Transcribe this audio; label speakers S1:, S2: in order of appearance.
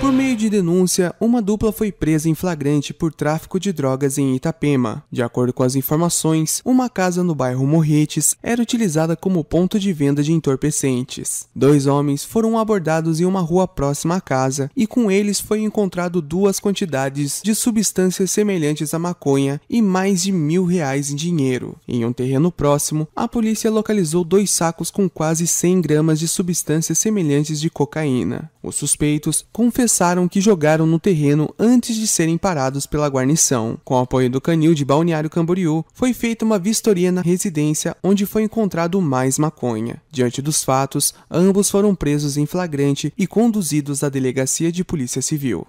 S1: Por meio de denúncia, uma dupla foi presa em flagrante por tráfico de drogas em Itapema. De acordo com as informações, uma casa no bairro Morretes era utilizada como ponto de venda de entorpecentes. Dois homens foram abordados em uma rua próxima à casa e com eles foi encontrado duas quantidades de substâncias semelhantes à maconha e mais de mil reais em dinheiro. Em um terreno próximo, a polícia localizou dois sacos com quase 100 gramas de substâncias semelhantes de cocaína. Os suspeitos confessaram confessaram que jogaram no terreno antes de serem parados pela guarnição. Com o apoio do canil de Balneário Camboriú, foi feita uma vistoria na residência onde foi encontrado mais maconha. Diante dos fatos, ambos foram presos em flagrante e conduzidos à delegacia de polícia civil.